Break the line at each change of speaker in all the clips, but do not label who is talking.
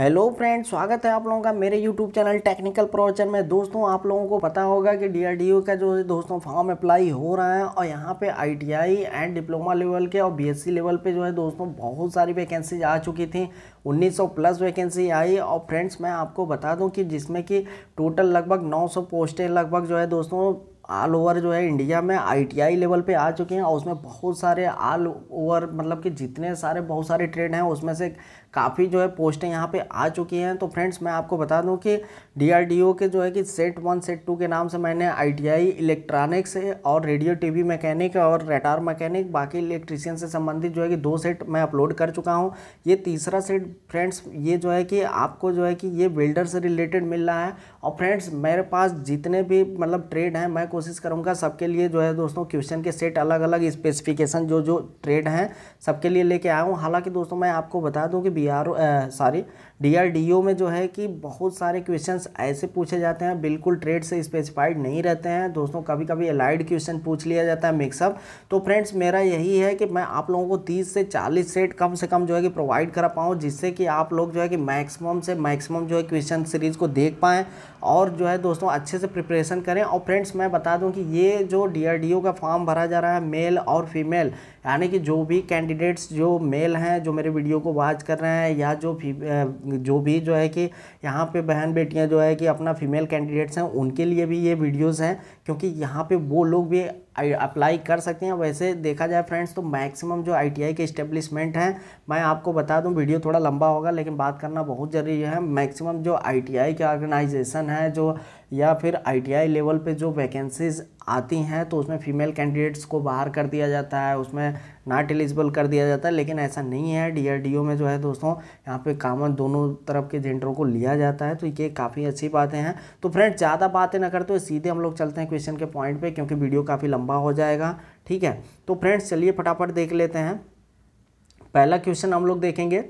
hello friends स्वागत है आप लोगों का मेरे यूट्यूब चैनल टेक्निकल प्रोवचन में दोस्तों आप लोगों को पता होगा कि डीआरडीओ का जो दोस्तों फॉर्म अप्लाई हो रहा है और यहाँ पे आईटीआई एंड डिप्लोमा लेवल के और बीएससी लेवल पे जो है दोस्तों बहुत सारी वैकेंसीज आ चुकी थी 1900 प्लस वैकेंसी आई और फ्रेंड्स मैं आपको बता दूँ कि जिसमें कि टोटल लगभग नौ पोस्टें लगभग जो है दोस्तों ऑल ओवर जो है इंडिया में आईटीआई लेवल पे आ चुके हैं और उसमें बहुत सारे ऑल ओवर मतलब कि जितने सारे बहुत सारे ट्रेड हैं उसमें से काफ़ी जो है पोस्टें यहाँ पे आ चुकी हैं तो फ्रेंड्स मैं आपको बता दूं कि डीआरडीओ के जो है कि सेट वन सेट टू के नाम से मैंने आईटीआई इलेक्ट्रॉनिक्स और रेडियो टीवी मैकेनिक और रेटार मैकेनिक बाकी इलेक्ट्रीशियन से संबंधित जो है कि दो सेट मैं अपलोड कर चुका हूँ ये तीसरा सेट फ्रेंड्स ये जो है कि आपको जो है कि ये बिल्डर से रिलेटेड मिल रहा है और फ्रेंड्स मेरे पास जितने भी मतलब ट्रेड हैं मैं कोशिश करूँगा सबके लिए जो है दोस्तों क्वेश्चन के सेट अलग अलग स्पेसिफिकेशन जो जो ट्रेड हैं सबके लिए लेके आया हूँ हालाँकि दोस्तों मैं आपको बता दूँ कि बी आर सॉरी डी में जो है कि बहुत सारे क्वेश्चंस ऐसे पूछे जाते हैं बिल्कुल ट्रेड से स्पेसिफाइड नहीं रहते हैं दोस्तों कभी कभी अलाइड क्वेश्चन पूछ लिया जाता है मिक्सअप तो फ्रेंड्स मेरा यही है कि मैं आप लोगों को तीस से चालीस सेट कम से कम जो है कि प्रोवाइड करा पाऊँ जिससे कि आप लोग जो है कि मैक्सिमम से मैक्सिमम जो है क्वेश्चन सीरीज़ को देख पाएँ और जो है दोस्तों अच्छे से प्रिपरेशन करें और फ्रेंड्स मैं बता दूँ कि ये जो डी का फॉर्म भरा जा रहा है मेल और फीमेल यानी कि जो भी कैंडिडेट्स जो मेल हैं जो मेरे वीडियो को वॉच कर रहे हैं या जो जो भी जो है कि यहाँ पे बहन बेटियाँ जो है कि अपना फीमेल कैंडिडेट्स हैं उनके लिए भी ये वीडियोज़ हैं क्योंकि यहाँ पे वो लोग भी अप्लाई कर सकते हैं वैसे देखा जाए फ्रेंड्स तो मैक्सिमम जो आईटीआई के इस्टेब्लिशमेंट हैं मैं आपको बता दूं वीडियो थोड़ा लंबा होगा लेकिन बात करना बहुत ज़रूरी है मैक्सिमम जो आईटीआई के ऑर्गेनाइजेशन है जो या फिर आईटीआई लेवल पे जो वैकेंसीज़ आती हैं तो उसमें फ़ीमेल कैंडिडेट्स को बाहर कर दिया जाता है उसमें नॉट एलिजिबल कर दिया जाता है लेकिन ऐसा नहीं है डीआरडीओ में जो है दोस्तों यहाँ पे कामन दोनों तरफ के जेंडरों को लिया जाता है तो ये काफ़ी अच्छी बातें हैं तो फ्रेंड ज़्यादा बातें ना करते तो सीधे हम लोग चलते हैं क्वेश्चन के पॉइंट पर क्योंकि वीडियो काफ़ी लंबा हो जाएगा ठीक है तो फ्रेंड्स चलिए फटाफट देख लेते हैं पहला क्वेश्चन हम लोग देखेंगे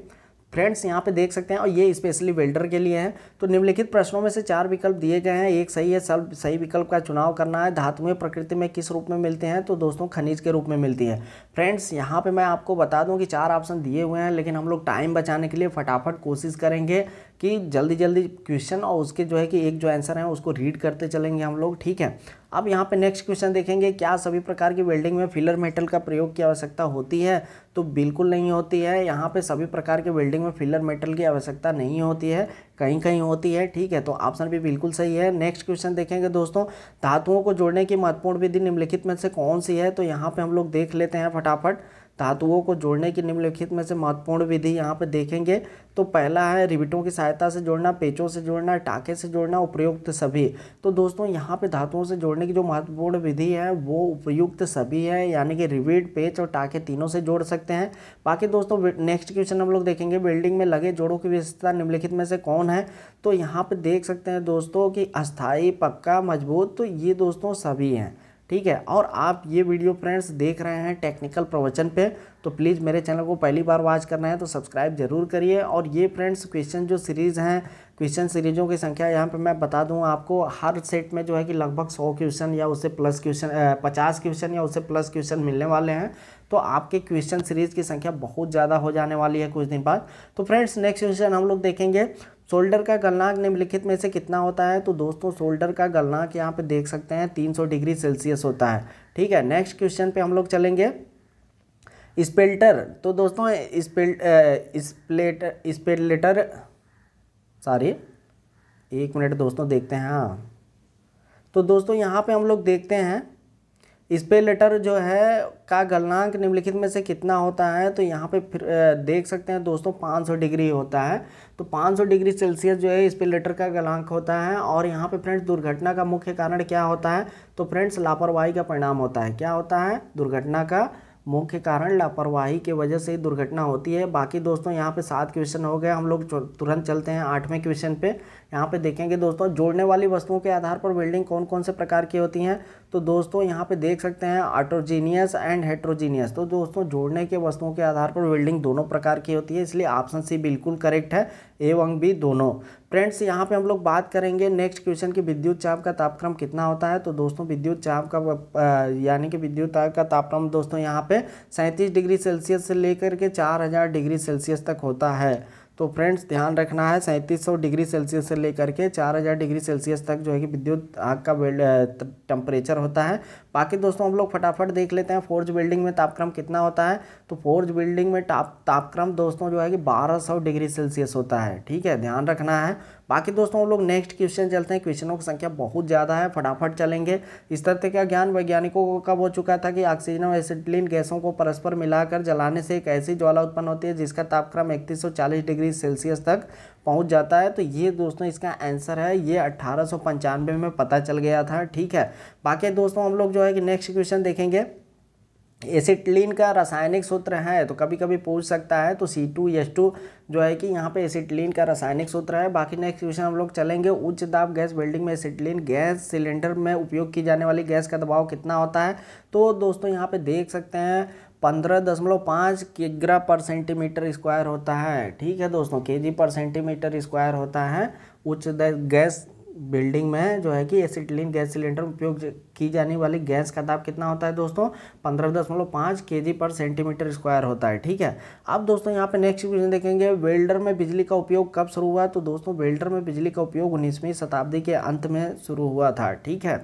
फ्रेंड्स यहाँ पे देख सकते हैं और ये स्पेशली वेल्डर के लिए है तो निम्नलिखित प्रश्नों में से चार विकल्प दिए गए हैं एक सही है सब सही विकल्प का चुनाव करना है धातुएं प्रकृति में किस रूप में मिलते हैं तो दोस्तों खनिज के रूप में मिलती है फ्रेंड्स यहाँ पे मैं आपको बता दूं कि चार ऑप्शन दिए हुए हैं लेकिन हम लोग टाइम बचाने के लिए फटाफट कोशिश करेंगे कि जल्दी जल्दी क्वेश्चन और उसके जो है कि एक जो आंसर है उसको रीड करते चलेंगे हम लोग ठीक है अब यहाँ पे नेक्स्ट क्वेश्चन देखेंगे क्या सभी प्रकार की वेल्डिंग में फिलर मेटल का प्रयोग की आवश्यकता होती है तो बिल्कुल नहीं होती है यहाँ पे सभी प्रकार के वेल्डिंग में फिलर मेटल की आवश्यकता नहीं होती है कहीं कहीं होती है ठीक है तो ऑप्शन भी बिल्कुल सही है नेक्स्ट क्वेश्चन देखेंगे दोस्तों धातुओं को जोड़ने की महत्वपूर्ण विधि निम्नलिखित में से कौन सी है तो यहाँ पर हम लोग देख लेते हैं फटाफट धातुओं को जोड़ने की निम्नलिखित में से महत्वपूर्ण विधि यहाँ पर देखेंगे तो पहला है रिबिटों की सहायता से जोड़ना पेचों से जोड़ना टाके से जोड़ना उपयुक्त सभी तो दोस्तों यहाँ पे धातुओं से जोड़ने की जो महत्वपूर्ण विधि है वो उपयुक्त सभी है यानी कि रिबिट पेच और टाँके तीनों से जोड़ सकते हैं बाकी दोस्तों नेक्स्ट क्वेश्चन हम लोग देखेंगे बिल्डिंग में लगे जोड़ों की विशेषता निम्नलिखित में से कौन है तो यहाँ पर देख सकते हैं दोस्तों कि अस्थाई पक्का मजबूत तो ये दोस्तों सभी हैं ठीक है और आप ये वीडियो फ्रेंड्स देख रहे हैं टेक्निकल प्रवचन पे तो प्लीज़ मेरे चैनल को पहली बार वॉच करना है तो सब्सक्राइब जरूर करिए और ये फ्रेंड्स क्वेश्चन जो सीरीज़ हैं क्वेश्चन सीरीजों की संख्या यहाँ पे मैं बता दूँ आपको हर सेट में जो है कि लगभग सौ क्वेश्चन या उससे प्लस क्वेश्चन पचास क्वेश्चन या उससे प्लस क्वेश्चन मिलने वाले हैं तो आपके क्वेश्चन सीरीज की संख्या बहुत ज़्यादा हो जाने वाली है कुछ दिन बाद तो फ्रेंड्स नेक्स्ट क्वेश्चन हम लोग देखेंगे शोल्डर का गलनाक निम्नलिखित में से कितना होता है तो दोस्तों शोल्डर का गलनाक यहाँ पे देख सकते हैं सौ डिग्री सेल्सियस होता है ठीक है नेक्स्ट क्वेश्चन पे हम लोग चलेंगे स्पेल्टर तो दोस्तों स्पेल स्पेलेटर स्पेलेटर सारे एक मिनट दोस्तों देखते हैं हाँ तो दोस्तों यहाँ पे हम लोग देखते हैं इस पे लेटर जो है का गलनांक निम्नलिखित में से कितना होता है तो यहाँ पे फिर देख सकते हैं दोस्तों 500 डिग्री होता है तो 500 डिग्री सेल्सियस जो है इस पे लेटर का गलनांक होता है और यहाँ पे फ्रेंड्स दुर्घटना का मुख्य कारण क्या होता है तो फ्रेंड्स लापरवाही का परिणाम होता है क्या होता है दुर्घटना का मुख्य कारण लापरवाही की वजह से ही दुर्घटना होती है बाकी दोस्तों यहाँ पे सात क्वेश्चन हो गए हम लोग तुरंत चलते हैं आठवें क्वेश्चन पे यहाँ पे देखेंगे दोस्तों जोड़ने वाली वस्तुओं के आधार पर वेल्डिंग कौन कौन से प्रकार की होती हैं तो दोस्तों यहाँ पे देख सकते हैं ऑटोजीनियस एंड हेट्रोजीनियस तो दोस्तों जोड़ने के वस्तुओं के आधार पर वेल्डिंग दोनों प्रकार की होती है इसलिए ऑप्शन सी बिल्कुल करेक्ट है एवं बी दोनों फ्रेंड्स यहाँ पे हम लोग बात करेंगे नेक्स्ट क्वेश्चन की विद्युत चाप का तापक्रम कितना होता है तो दोस्तों विद्युत चाप का यानी कि विद्युत ताप का तापक्रम दोस्तों यहाँ पे सैंतीस डिग्री सेल्सियस से लेकर के चार हज़ार डिग्री सेल्सियस तक होता है तो फ्रेंड्स ध्यान रखना है सैंतीस सौ डिग्री सेल्सियस से लेकर के चार हज़ार डिग्री सेल्सियस तक जो है कि विद्युत आग का वेल्ड टेम्परेचर होता है बाकी दोस्तों हम लोग फटाफट देख लेते हैं फोर्ज बिल्डिंग में तापक्रम कितना होता है तो फोर्ज बिल्डिंग में ताप तापक्रम दोस्तों जो है कि बारह सौ डिग्री सेल्सियस होता है ठीक है ध्यान रखना है बाकी दोस्तों हम लोग नेक्स्ट क्वेश्चन चलते हैं क्वेश्चनों की संख्या बहुत ज़्यादा है फटाफट चलेंगे इस तरह का ज्ञान वैज्ञानिकों को कब हो चुका था कि ऑक्सीजन और एसिडलिन गैसों को परस्पर मिलाकर जलाने से एक ऐसी ज्वाला उत्पन्न होती है जिसका तापक्रम इकतीस डिग्री सेल्सियस तक पहुँच जाता है तो ये दोस्तों इसका आंसर है ये अट्ठारह में पता चल गया था ठीक है बाकी दोस्तों हम लोग जो है कि नेक्स्ट क्वेश्चन देखेंगे एसिटलिन का रासायनिक सूत्र है तो कभी कभी पूछ सकता है तो सी टू एस टू जो है कि यहाँ पे एसिटलिन का रासायनिक सूत्र है बाकी नेक्स्ट क्वेश्चन हम लोग चलेंगे उच्च दाब गैस बिल्डिंग में एसिटलिन गैस सिलेंडर में उपयोग की जाने वाली गैस का दबाव कितना होता है तो दोस्तों यहाँ पे देख सकते हैं पंद्रह दशमलव पाँच किग्रा पर सेंटीमीटर स्क्वायर होता है ठीक है दोस्तों जी पर सेंटीमीटर स्क्वायर होता है उच्च गैस बिल्डिंग में जो है कि एसिटिलीन गैस सिलेंडर उपयोग की जाने वाली गैस का दाब कितना होता है दोस्तों पंद्रह दशमलव पाँच के जी पर सेंटीमीटर स्क्वायर होता है ठीक है अब दोस्तों यहाँ पे नेक्स्ट क्वेश्चन देखेंगे वेल्डर में बिजली का उपयोग कब शुरू हुआ तो दोस्तों वेल्डर में बिजली का उपयोग उन्नीसवीं शताब्दी के अंत में शुरू हुआ था ठीक है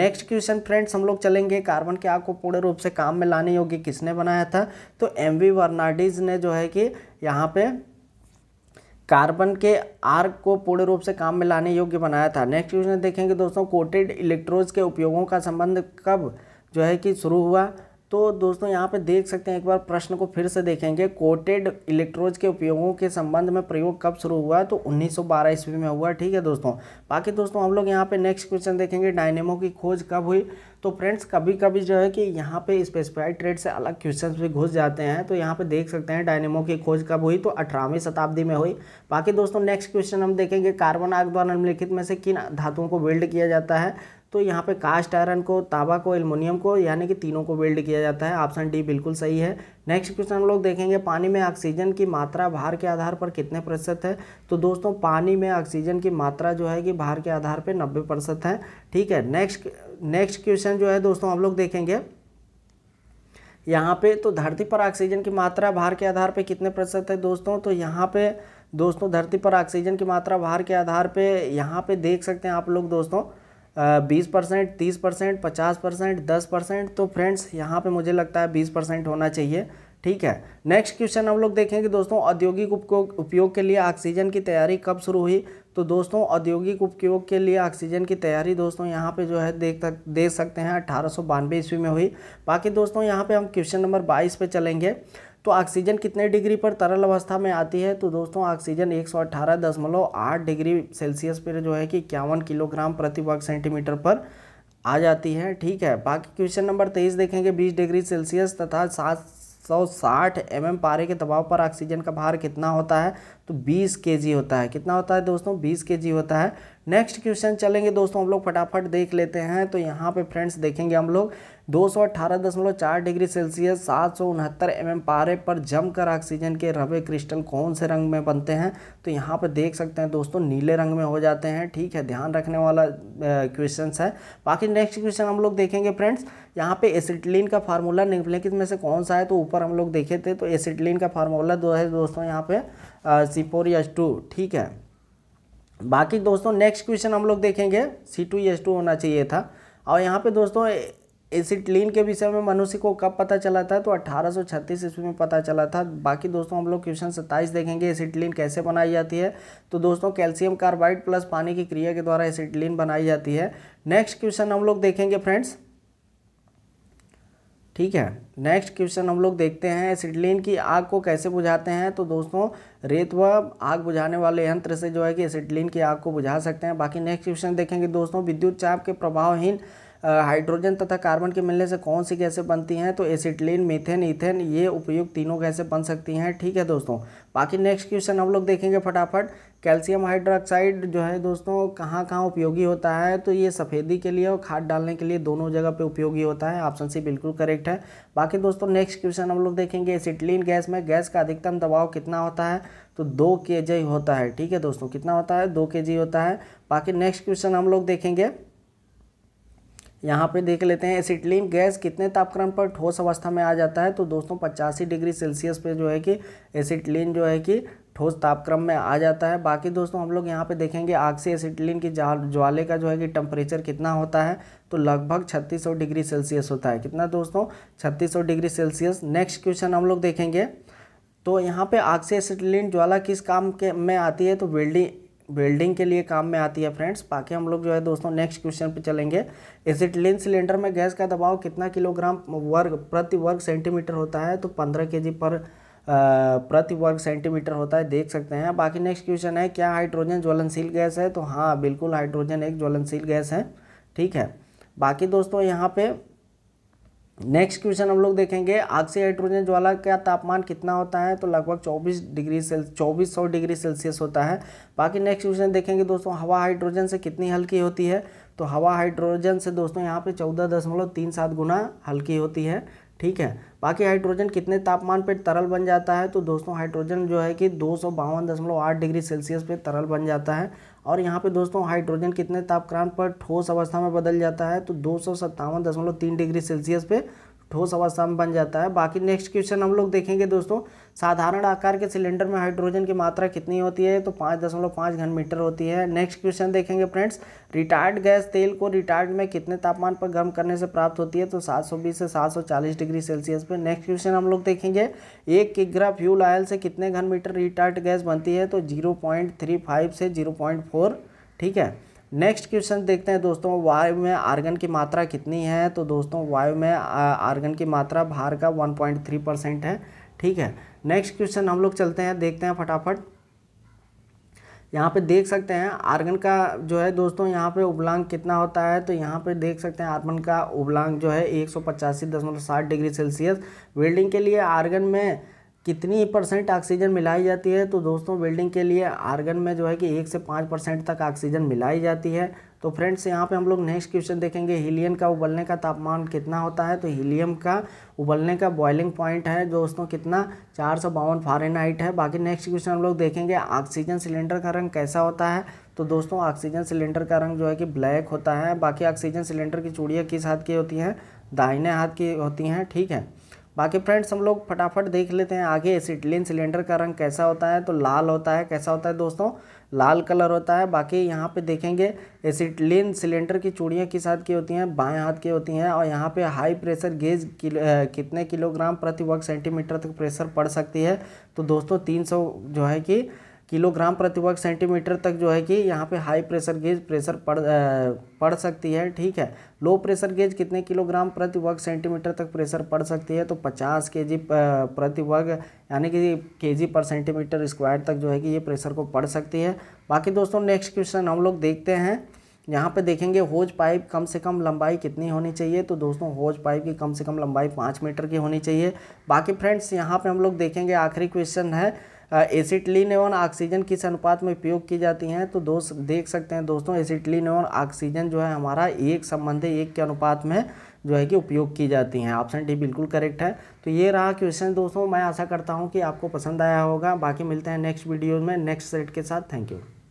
नेक्स्ट क्वेश्चन फ्रेंड्स हम लोग चलेंगे कार्बन के आग को पूर्ण रूप से काम में लाने योग्य किसने बनाया था तो एम वी वर्नाडीज ने जो है कि यहाँ पे कार्बन के आर्क को पूर्ण रूप से काम में लाने योग्य बनाया था नेक्स्ट क्वेश्चन देखेंगे दोस्तों कोटेड इलेक्ट्रोड्स के उपयोगों का संबंध कब जो है कि शुरू हुआ तो दोस्तों यहाँ पे देख सकते हैं एक बार प्रश्न को फिर से देखेंगे कोटेड इलेक्ट्रोज के उपयोगों के संबंध में प्रयोग कब शुरू हुआ तो 1912 ईस्वी में हुआ ठीक है दोस्तों बाकी दोस्तों हम लोग यहाँ पे नेक्स्ट क्वेश्चन देखेंगे डायनेमो की खोज कब हुई तो फ्रेंड्स कभी कभी जो है कि यहाँ पे स्पेसिफाइड ट्रेड से अलग क्वेश्चंस भी घुस जाते हैं तो यहाँ पे देख सकते हैं डायनेमो की खोज कब हुई तो अठारहवीं शताब्दी में हुई बाकी दोस्तों नेक्स्ट क्वेश्चन हम देखेंगे कार्बन आग द्वारा निम्नलिखित में से किन धातुओं को बिल्ड किया जाता है तो यहाँ पे कास्ट आयरन को ताबा को एल्युमिनियम को यानी कि तीनों को वेल्ड किया जाता है ऑप्शन डी बिल्कुल सही है नेक्स्ट क्वेश्चन हम लोग देखेंगे पानी में ऑक्सीजन की मात्रा भार के आधार पर कितने प्रतिशत है तो दोस्तों पानी में ऑक्सीजन की मात्रा जो है कि भार के आधार पर नब्बे प्रतिशत है ठीक है नेक्स्ट नेक्स्ट क्वेश्चन जो है दोस्तों हम लोग देखेंगे यहाँ पे तो धरती पर ऑक्सीजन की मात्रा भार के आधार पे कितने प्रतिशत है दोस्तों तो यहाँ पे दोस्तों धरती पर ऑक्सीजन की मात्रा भार के आधार पे यहाँ पे देख सकते हैं आप लोग दोस्तों बीस परसेंट तीस परसेंट पचास परसेंट दस परसेंट तो फ्रेंड्स यहाँ पे मुझे लगता है बीस परसेंट होना चाहिए ठीक है नेक्स्ट क्वेश्चन हम लोग देखेंगे दोस्तों औद्योगिक उपयोग उपयोग के लिए ऑक्सीजन की तैयारी कब शुरू हुई तो दोस्तों औद्योगिक उपयोग के लिए ऑक्सीजन की तैयारी दोस्तों यहाँ पे जो है देख तक देख सकते हैं अठारह ईस्वी में हुई बाकी दोस्तों यहाँ पे हम क्वेश्चन नंबर बाईस पे चलेंगे तो ऑक्सीजन कितने डिग्री पर तरल अवस्था में आती है तो दोस्तों ऑक्सीजन एक डिग्री सेल्सियस पर जो है कि इक्यावन किलोग्राम प्रति वर्ग सेंटीमीटर पर आ जाती है ठीक है बाकी क्वेश्चन नंबर तेईस देखेंगे बीस डिग्री सेल्सियस तथा सात सौ साठ एम mm एम पारे के दबाव पर ऑक्सीजन का भार कितना होता है तो 20 के जी होता है कितना होता है दोस्तों 20 के जी होता है नेक्स्ट क्वेश्चन चलेंगे दोस्तों हम लोग फटाफट देख लेते हैं तो यहाँ पे फ्रेंड्स देखेंगे हम लोग दो सौ अट्ठारह दशमलव चार डिग्री सेल्सियस सात सौ उनहत्तर एम एम पारे पर जमकर ऑक्सीजन के रबे क्रिस्टल कौन से रंग में बनते हैं तो यहाँ पर देख सकते हैं दोस्तों नीले रंग में हो जाते हैं ठीक है ध्यान रखने वाला क्वेश्चन है बाकी नेक्स्ट क्वेश्चन हम लोग देखेंगे फ्रेंड्स यहाँ पे एसिटिलीन का फार्मूला निम्नलिखित में से कौन सा है तो ऊपर हम लोग देखे थे तो एसिटिलीन का फार्मूला दो है दोस्तों यहाँ पे सिपोरियस टू e ठीक है बाकी दोस्तों नेक्स्ट क्वेश्चन हम लोग देखेंगे सी टू एस टू होना चाहिए था और यहाँ पे दोस्तों एसिटलिन के विषय में मनुष्य को कब पता चला था तो 1836 ईस्वी में पता चला था बाकी दोस्तों हम लोग क्वेश्चन 27 देखेंगे एसिटलिन कैसे बनाई जाती है तो दोस्तों कैल्शियम कार्बाइड प्लस पानी की क्रिया के द्वारा एसिटलिन बनाई जाती है नेक्स्ट क्वेश्चन हम लोग देखेंगे फ्रेंड्स ठीक है नेक्स्ट क्वेश्चन हम लोग देखते हैं एसिडलिन की आग को कैसे बुझाते हैं तो दोस्तों रेत व आग बुझाने वाले यंत्र से जो है कि एसिडलिन की आग को बुझा सकते हैं बाकी नेक्स्ट क्वेश्चन देखेंगे दोस्तों विद्युत चाप के प्रभावहीन हाइड्रोजन तथा कार्बन के मिलने से कौन सी गैसें बनती हैं तो एसिटिलीन मीथेन इथेन ये उपयुक्त तीनों गैसें बन सकती हैं ठीक है दोस्तों बाकी नेक्स्ट क्वेश्चन हम लोग देखेंगे फटाफट कैल्शियम हाइड्रोक्साइड जो है दोस्तों कहाँ कहाँ उपयोगी होता है तो ये सफ़ेदी के लिए और खाद डालने के लिए दोनों जगह पे उपयोगी होता है ऑप्शन सी बिल्कुल करेक्ट है बाकी दोस्तों नेक्स्ट क्वेश्चन हम लोग देखेंगे सिटलिन गैस में गैस का अधिकतम दबाव कितना होता है तो दो के होता है ठीक है दोस्तों कितना होता है दो के होता है बाकी नेक्स्ट क्वेश्चन हम लोग देखेंगे यहाँ पे देख लेते हैं एसिटिलीन गैस कितने तापक्रम पर ठोस अवस्था में आ जाता है तो दोस्तों पचासी डिग्री सेल्सियस पे जो है कि एसिटिलीन जो है कि ठोस तापक्रम में आ जाता है बाकी दोस्तों हम लोग यहाँ पे देखेंगे आग से एसिटिलीन की ज्वाले का जो है कि टेम्परेचर कितना होता है तो लगभग छत्तीस डिग्री सेल्सियस होता है कितना दोस्तों छत्तीस डिग्री सेल्सियस नेक्स्ट क्वेश्चन हम लोग देखेंगे तो यहाँ पे आग से एसिटिलीन ज्वाला किस काम के में आती है तो वेल्डिंग वेल्डिंग के लिए काम में आती है फ्रेंड्स बाकी हम लोग जो है दोस्तों नेक्स्ट क्वेश्चन पे चलेंगे एसिटलिन सिलेंडर में गैस का दबाव कितना किलोग्राम वर्ग प्रति वर्ग सेंटीमीटर होता है तो पंद्रह के जी पर प्रति वर्ग सेंटीमीटर होता है देख सकते हैं बाकी नेक्स्ट क्वेश्चन है क्या हाइड्रोजन ज्वलनशील गैस है तो हाँ बिल्कुल हाइड्रोजन एक ज्वलनशील गैस है ठीक है बाकी दोस्तों यहाँ पे नेक्स्ट क्वेश्चन हम लोग देखेंगे आग से हाइड्रोजन ज्वाला का तापमान कितना होता है तो लगभग 24 डिग्री सेल्स चौबीस सौ डिग्री सेल्सियस होता है बाकी नेक्स्ट क्वेश्चन देखेंगे दोस्तों हवा हाइड्रोजन से कितनी हल्की होती है तो हवा हाइड्रोजन से दोस्तों यहाँ पे चौदह दशमलव तीन सात गुना हल्की होती है ठीक है बाकी हाइड्रोजन कितने तापमान पर तरल बन जाता है तो दोस्तों हाइड्रोजन जो है कि दो डिग्री सेल्सियस पर तरल बन जाता है और यहाँ पे दोस्तों हाइड्रोजन कितने तापक्रम पर ठोस अवस्था में बदल जाता है तो दो दशमलव तीन डिग्री सेल्सियस पे ठोस अवस्था में बन जाता है बाकी नेक्स्ट क्वेश्चन हम लोग देखेंगे दोस्तों साधारण आकार के सिलेंडर में हाइड्रोजन की मात्रा कितनी होती है तो पाँच दशमलव पाँच घन मीटर होती है नेक्स्ट क्वेश्चन देखेंगे फ्रेंड्स रिटायर्ड गैस तेल को रिटायर्ड में कितने तापमान पर गर्म करने से प्राप्त होती है तो 720 से 740 डिग्री सेल्सियस पर नेक्स्ट क्वेश्चन हम लोग देखेंगे एक किग्रा फ्यूल ऑयल से कितने घन मीटर रिटायर्ड गैस बनती है तो फाइव से फोर ठीक है नेक्स्ट क्वेश्चन देखते हैं दोस्तों वायु में आर्गन की मात्रा कितनी है तो दोस्तों वायु में आर्गन की मात्रा भार का थ्री परसेंट है ठीक है नेक्स्ट क्वेश्चन हम लोग चलते हैं देखते हैं फटाफट यहाँ पे देख सकते हैं आर्गन का जो है दोस्तों यहाँ पे उबलांग कितना होता है तो यहाँ पे देख सकते हैं आर्गन का उबलांग जो है एक डिग्री सेल्सियस वेल्डिंग के लिए आर्गन में कितनी परसेंट ऑक्सीजन मिलाई जाती है तो दोस्तों बिल्डिंग के लिए आर्गन में जो है कि एक से पाँच परसेंट तक ऑक्सीजन मिलाई जाती है तो फ्रेंड्स यहाँ पे हम लोग नेक्स्ट क्वेश्चन देखेंगे हीलियम का उबलने का तापमान कितना होता है तो हीलियम का उबलने का बॉइलिंग पॉइंट है दोस्तों कितना चार सौ बावन फारेनहाइट है बाकी नेक्स्ट क्वेश्चन हम लोग देखेंगे ऑक्सीजन सिलेंडर का रंग कैसा होता है तो दोस्तों ऑक्सीजन सिलेंडर का रंग जो है कि ब्लैक होता है बाकी ऑक्सीजन सिलेंडर की चूड़ियाँ किस हाथ की होती हैं दाहिने हाथ की होती हैं ठीक है बाकी फ्रेंड्स हम लोग फटाफट देख लेते हैं आगे एसिटिलीन सिलेंडर का रंग कैसा होता है तो लाल होता है कैसा होता है दोस्तों लाल कलर होता है बाकी यहाँ पे देखेंगे एसिटिलीन सिलेंडर की चूड़ियाँ किस हाथ की होती हैं बाएं हाथ की होती हैं और यहाँ पे हाई प्रेशर गेज किल, कितने किलोग्राम प्रति वर्ग सेंटीमीटर तक प्रेशर पड़ सकती है तो दोस्तों तीन जो है कि किलोग्राम प्रति वर्ग सेंटीमीटर तक जो है कि यहाँ पे हाई प्रेशर गेज प्रेशर पड़ पड़ सकती है ठीक है लो प्रेशर गेज कितने किलोग्राम प्रति वर्ग सेंटीमीटर तक प्रेशर पड़ सकती है तो 50 के जी प्रति वर्ग यानी कि के जी पर सेंटीमीटर स्क्वायर तक जो है कि ये प्रेशर को पड़ सकती है बाकी दोस्तों नेक्स्ट क्वेश्चन हम लोग देखते हैं यहाँ पे देखेंगे होज पाइप कम से कम लंबाई कितनी होनी चाहिए तो दोस्तों होज पाइप की कम से कम लंबाई पाँच मीटर की होनी चाहिए बाकी फ्रेंड्स यहाँ पे हम लोग देखेंगे आखिरी क्वेश्चन है एवं ऑक्सीजन किस अनुपात में उपयोग की जाती हैं तो दोस्त देख सकते हैं दोस्तों एवं ऑक्सीजन जो है हमारा एक संबंध एक के अनुपात में जो है कि उपयोग की जाती हैं ऑप्शन डी बिल्कुल करेक्ट है तो ये रहा क्वेश्चन दोस्तों मैं आशा करता हूँ कि आपको पसंद आया होगा बाकी मिलते हैं नेक्स्ट वीडियोज़ में नेक्स्ट सेट के साथ थैंक यू